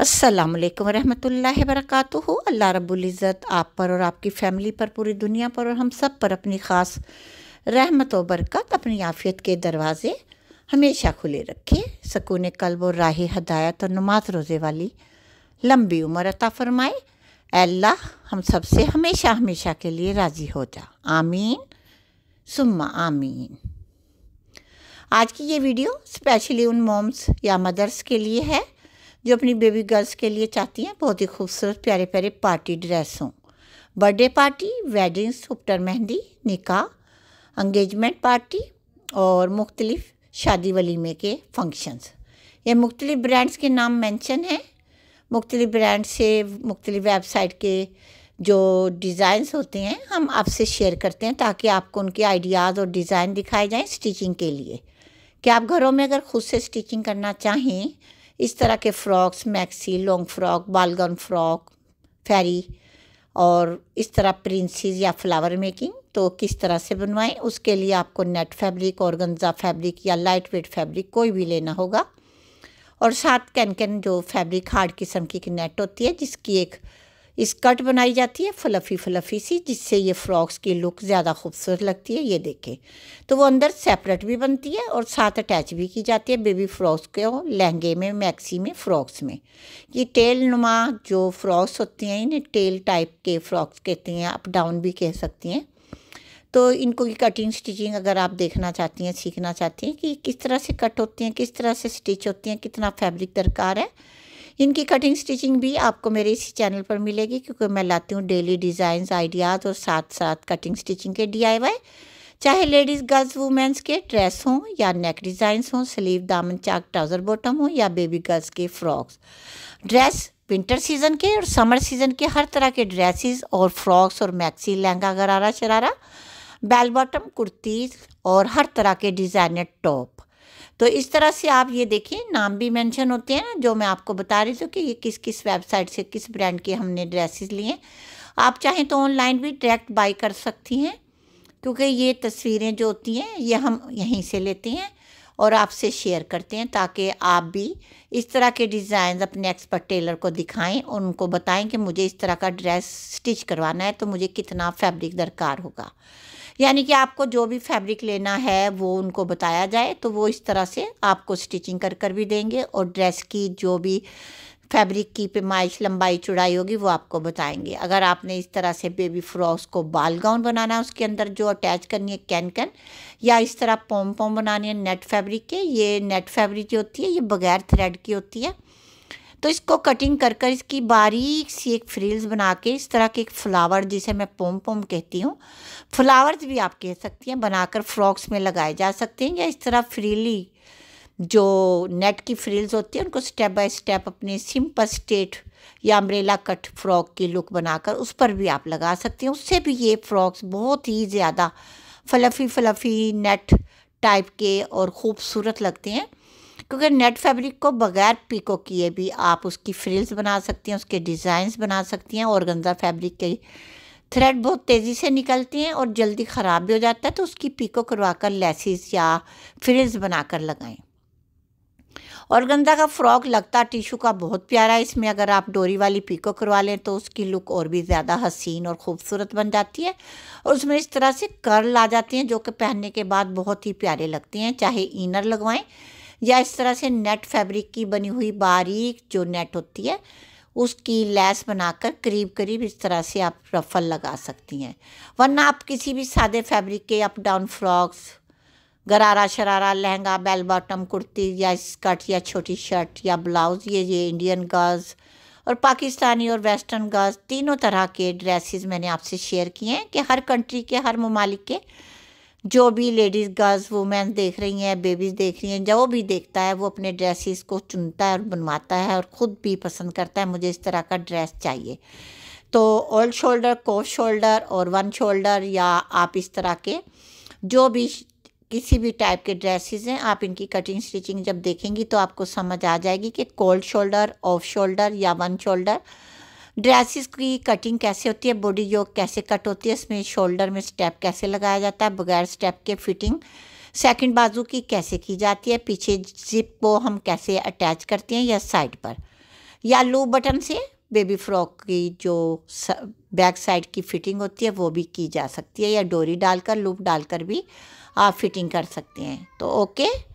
अस्सलाम वालेकुम रहमतुल्लाहि अल्लाह रब्बुल इज़्ज़त आप पर और आपकी फ़ैमिली पर पूरी दुनिया पर और हम सब पर अपनी ख़ास रहमत और बरकत अपनी आफ़ियत के दरवाज़े हमेशा खुले रखे सकून कल्ब और राह हदायत और नमाज रोज़े वाली लंबी उम्र अता फ़रमाए अल्लाह हम सब से हमेशा हमेशा के लिए राज़ी हो जा आमीन सुम्मा आमीन आज की ये वीडियो स्पेशली उन मोम्स या मदर्स के लिए है जो अपनी बेबी गर्ल्स के लिए चाहती हैं बहुत ही खूबसूरत प्यारे प्यारे पार्टी ड्रेस हों बर्थडे पार्टी वेडिंग्स सुपटर मेहंदी निकाह अंगेजमेंट पार्टी और मुख्तलिफ शादी वलीमे के फंक्शंस ये मुख्तलिफ ब्रांड्स के नाम मेंशन हैं मुख्तलिफ ब्रांड से मुख्तलिफ वेबसाइट के जो डिज़ाइंस होते हैं हम आपसे शेयर करते हैं ताकि आपको उनके आइडियाज़ और डिज़ाइन दिखाए जाएं स्टिचिंग के लिए क्या आप घरों में अगर खुद से स्टिचिंग करना चाहें इस तरह के फ्रॉक्स मैक्सी लॉन्ग फ्रॉक बालगन फ्रॉक फैरी और इस तरह प्रिंसेस या फ्लावर मेकिंग तो किस तरह से बनवाएं उसके लिए आपको नेट फैब्रिक और गंजा फैब्रिक या लाइट वेट फैब्रिक कोई भी लेना होगा और साथ कैन कैन जो फैब्रिक हार्ड किस्म की नेट होती है जिसकी एक स्कर्ट बनाई जाती है फ्लफ़ी फ्लफ़ी सी जिससे ये फ्रॉक्स की लुक ज़्यादा खूबसूरत लगती है ये देखें तो वो अंदर सेपरेट भी बनती है और साथ अटैच भी की जाती है बेबी फ्रॉक्स के लहंगे में मैक्सी में फ्रॉक्स में ये टेल नुमा जो फ्रॉक्स होती हैं इन्हें टेल टाइप के फ्रॉक्स कहते हैं अप डाउन भी कह सकती हैं तो इनको की कटिंग स्टिचिंग अगर आप देखना चाहती हैं सीखना चाहती हैं कि किस तरह से कट होती हैं किस तरह से स्टिच होती हैं कितना फैब्रिक दरकार है इनकी कटिंग स्टिचिंग भी आपको मेरे इसी चैनल पर मिलेगी क्योंकि मैं लाती हूँ डेली डिज़ाइंस आइडियाज़ और साथ साथ कटिंग स्टिचिंग के डी चाहे लेडीज़ गर्ल्स वुमेंस के ड्रेस हों या नेक डिज़ाइंस हों स्लीव दामन चाक ट्राउज़र बॉटम हों या बेबी गर्ल्स के फ्रॉक्स ड्रेस विंटर सीज़न के और समर सीज़न के हर तरह के ड्रेसेस और फ्रॉक्स और मैक्सी लहंगा गरारा शरारा बेल बॉटम कुर्तीज़ और हर तरह के डिज़ाइनर टॉप तो इस तरह से आप ये देखिए नाम भी मेंशन होते हैं ना जो मैं आपको बता रही थी कि ये किस किस वेबसाइट से किस ब्रांड के हमने ड्रेसेस लिए आप चाहें तो ऑनलाइन भी डायरेक्ट बाई कर सकती हैं क्योंकि ये तस्वीरें जो होती हैं ये हम यहीं से लेते हैं और आपसे शेयर करते हैं ताकि आप भी इस तरह के डिज़ाइन अपने एक्सपर्ट टेलर को दिखाएं और उनको बताएं कि मुझे इस तरह का ड्रेस स्टिच करवाना है तो मुझे कितना फैब्रिक दरकार होगा यानी कि आपको जो भी फैब्रिक लेना है वो उनको बताया जाए तो वो इस तरह से आपको स्टिचिंग कर कर भी देंगे और ड्रेस की जो भी फैब्रिक की पेमाइश लंबाई चुड़ाई होगी वो आपको बताएंगे अगर आपने इस तरह से बेबी फ्रॉक्स को बाल गाउन बनाना है उसके अंदर जो अटैच करनी है कैन कैन या इस तरह पोम पॉम बनानी है नेट फैब्रिक के ये नेट फैब्रिक जो होती है ये बगैर थ्रेड की होती है तो इसको कटिंग कर कर इसकी बारीक सी एक फ्रिल्स बना के इस तरह के एक फ्लावर जिसे मैं पोम पोम कहती हूँ फ्लावर्स भी आप कह सकती हैं बनाकर फ्रॉक्स में लगाए जा सकते हैं या इस तरह फ्रीली जो नेट की फ्रिल्स होती है उनको स्टेप बाय स्टेप अपने सिंपल स्टेट या अम्ब्रेला कट फ्रॉक की लुक बनाकर उस पर भी आप लगा सकते हैं उससे भी ये फ्रॉक्स बहुत ही ज़्यादा फ्लफ़ी फ्लफ़ी नेट टाइप के और ख़ूबसूरत लगते हैं क्योंकि नेट फैब्रिक को बगैर पीको किए भी आप उसकी फ्रिल्स बना सकती हैं उसके डिज़ाइंस बना सकती हैं और गंजा फैब्रिक के थ्रेड बहुत तेज़ी से निकलती हैं और जल्दी ख़राब भी हो जाता है तो उसकी पीको करवा कर लेसिस या फ्रिल्स बना कर लगाएँ और गंदा का फ्रॉक लगता टिशू का बहुत प्यारा है इसमें अगर आप डोरी वाली पीको करवा लें तो उसकी लुक और भी ज़्यादा हसीन और ख़ूबसूरत बन जाती है और उसमें इस तरह से कर्ल आ जाती हैं जो कि पहनने के बाद बहुत ही प्यारे लगते हैं चाहे इनर लगवाएं या इस तरह से नेट फैब्रिक की बनी हुई बारीक जो नेट होती है उसकी लैस बनाकर करीब करीब इस तरह से आप रफल लगा सकती हैं वरना आप किसी भी सादे फैब्रिक के up down frocks gharara sharara lehenga bell bottom kurti या स्कर्ट या छोटी शर्ट या ब्लाउज़ ये ये इंडियन गर्ल्स और पाकिस्तानी और वेस्टर्न गर्ल्स तीनों तरह के ड्रेसेस मैंने आपसे शेयर किए हैं कि हर कंट्री के हर ममालिक के जो भी लेडीज़ गर्ल्स वुमेन देख रही हैं बेबीज़ देख रही हैं जो भी देखता है वो अपने ड्रेसिस को चुनता है और बनवाता है और ख़ुद भी पसंद करता है मुझे इस तरह का ड्रेस चाहिए तो ओल्ड शोल्डर कोफ शोल्डर और वन शोल्डर या आप इस तरह के जो भी किसी भी टाइप के ड्रेसिस हैं आप इनकी कटिंग स्टिचिंग जब देखेंगी तो आपको समझ आ जाएगी कि कोल्ड शोल्डर ऑफ शोल्डर या वन शोल्डर ड्रेसिस की कटिंग कैसे होती है बॉडी योग कैसे कट होती है इसमें शोल्डर में स्टेप कैसे लगाया जाता है बगैर स्टेप के फिटिंग सेकंड बाजू की कैसे की जाती है पीछे जिप को हम कैसे अटैच करते हैं या साइड पर या लू बटन से बेबी फ्रॉक की जो बैक साइड की फिटिंग होती है वो भी की जा सकती है या डोरी डालकर लूप डालकर भी आप फिटिंग कर सकते हैं तो ओके